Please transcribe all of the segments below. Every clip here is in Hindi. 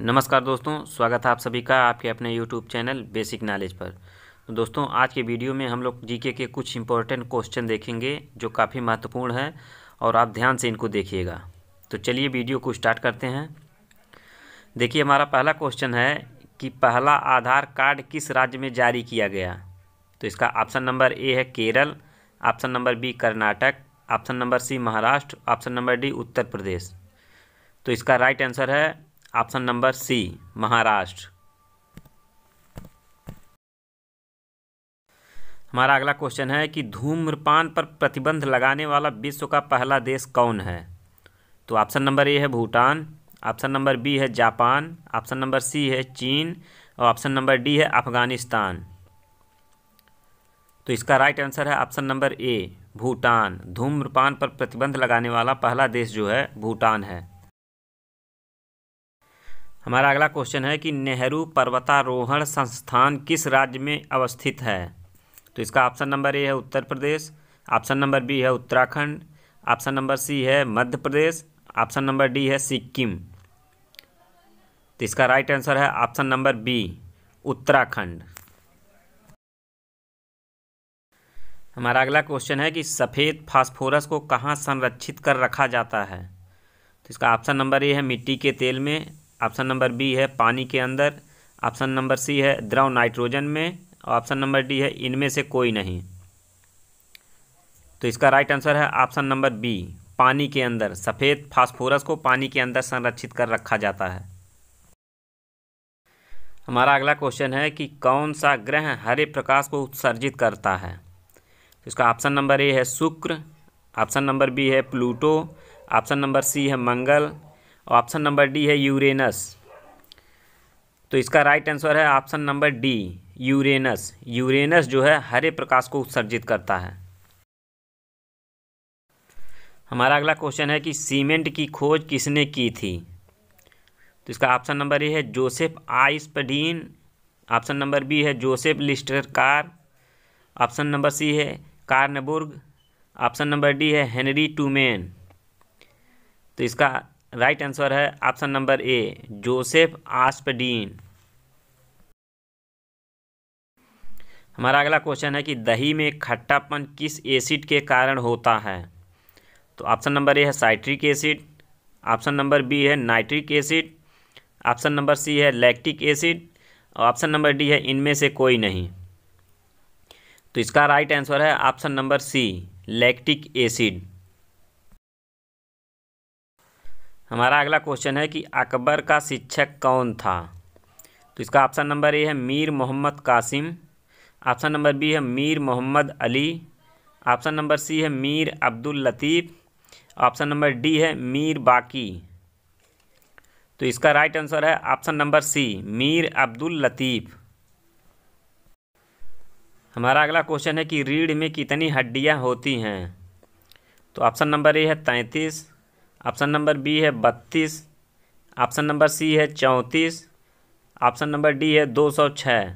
नमस्कार दोस्तों स्वागत है आप सभी का आपके अपने यूट्यूब चैनल बेसिक नॉलेज पर तो दोस्तों आज के वीडियो में हम लोग जीके के कुछ इंपॉर्टेंट क्वेश्चन देखेंगे जो काफ़ी महत्वपूर्ण है और आप ध्यान से इनको देखिएगा तो चलिए वीडियो को स्टार्ट करते हैं देखिए हमारा पहला क्वेश्चन है कि पहला आधार कार्ड किस राज्य में जारी किया गया तो इसका ऑप्शन नंबर ए है Kerala option number B Karnataka option number C Maharashtra option number D Uttar Pradesh तो इसका राइट आंसर है ऑप्शन नंबर सी महाराष्ट्र हमारा अगला क्वेश्चन है कि धूम्रपान पर प्रतिबंध लगाने वाला विश्व का पहला देश कौन है तो ऑप्शन नंबर ए है भूटान ऑप्शन नंबर बी है जापान ऑप्शन नंबर सी है चीन और ऑप्शन नंबर डी है अफगानिस्तान तो इसका राइट आंसर है ऑप्शन नंबर ए भूटान धूम्रपान पर प्रतिबंध लगाने वाला पहला देश जो है भूटान है हमारा अगला क्वेश्चन है कि नेहरू पर्वतारोहण संस्थान किस राज्य में अवस्थित है तो इसका ऑप्शन नंबर ए है Uttar Pradesh option number B है उत्तराखंड ऑप्शन नंबर सी है Madhya Pradesh option number D है सिक्किम तो इसका राइट आंसर है ऑप्शन नंबर बी उत्तराखंड हमारा अगला क्वेश्चन है कि सफ़ेद फास्फोरस को कहाँ संरक्षित कर रखा जाता है तो इसका ऑप्शन नंबर ए है मिट्टी के तेल में ऑप्शन नंबर बी है पानी के अंदर ऑप्शन नंबर सी है द्रव नाइट्रोजन में और ऑप्शन नंबर डी है इनमें से कोई नहीं तो इसका राइट आंसर है ऑप्शन नंबर बी पानी के अंदर सफ़ेद फास्फोरस को पानी के अंदर संरक्षित कर रखा जाता है हमारा अगला क्वेश्चन है कि कौन सा ग्रह हरे प्रकाश को उत्सर्जित करता है तो इसका ऑप्शन नंबर ए है शुक्र ऑप्शन नंबर बी है प्लूटो ऑप्शन नंबर सी है मंगल ऑप्शन नंबर डी है यूरेनस तो इसका राइट आंसर है option number D Uranus Uranus जो है हरे प्रकाश को उत्सर्जित करता है हमारा अगला क्वेश्चन है कि सीमेंट की खोज किसने की थी तो इसका ऑप्शन नंबर ए है Joseph Aspdin option number B है जोसेफ लिस्टर कार ऑप्शन नंबर सी है कार्नबुर्ग ऑप्शन नंबर डी है हेनरी टूमेन तो इसका राइट आंसर है option number A Joseph Aspdin हमारा अगला क्वेश्चन है कि दही में खट्टापन किस एसिड के कारण होता है तो ऑप्शन नंबर ए है citric acid option number B है nitric acid option number C है लैक्टिक एसिड और ऑप्शन नंबर डी है इनमें से कोई नहीं तो इसका राइट आंसर है option number C lactic acid हमारा अगला क्वेश्चन है कि अकबर का शिक्षक कौन था तो इसका ऑप्शन नंबर ए है Mir Mohammad Qasim option number B है Mir Mohammad Ali option number C है Mir Abdul Latif option number D है मीर बाकी तो इसका राइट आंसर है option number C Mir Abdul Latif हमारा अगला क्वेश्चन है कि रीढ़ में कितनी हड्डियां होती हैं तो ऑप्शन नंबर ए है तैंतीस ऑप्शन नंबर बी है बत्तीस ऑप्शन नंबर सी है चौंतीस ऑप्शन नंबर डी है दो सौ छः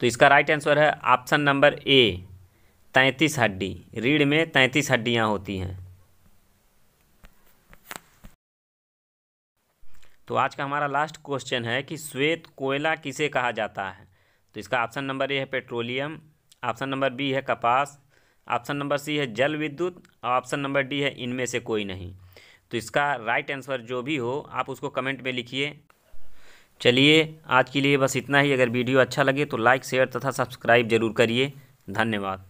तो इसका राइट आंसर है ऑप्शन नंबर ए तैंतीस हड्डी रीढ़ में तैंतीस हड्डियाँ होती हैं तो आज का हमारा लास्ट क्वेश्चन है कि श्वेत कोयला किसे कहा जाता है तो इसका ऑप्शन नंबर ए है पेट्रोलियम ऑप्शन नंबर बी है कपास ऑप्शन नंबर सी है जल विद्युत और ऑप्शन नंबर डी है इनमें से कोई नहीं तो इसका राइट आंसर जो भी हो आप उसको कमेंट में लिखिए चलिए आज के लिए बस इतना ही अगर वीडियो अच्छा लगे तो लाइक शेयर तथा सब्सक्राइब जरूर करिए धन्यवाद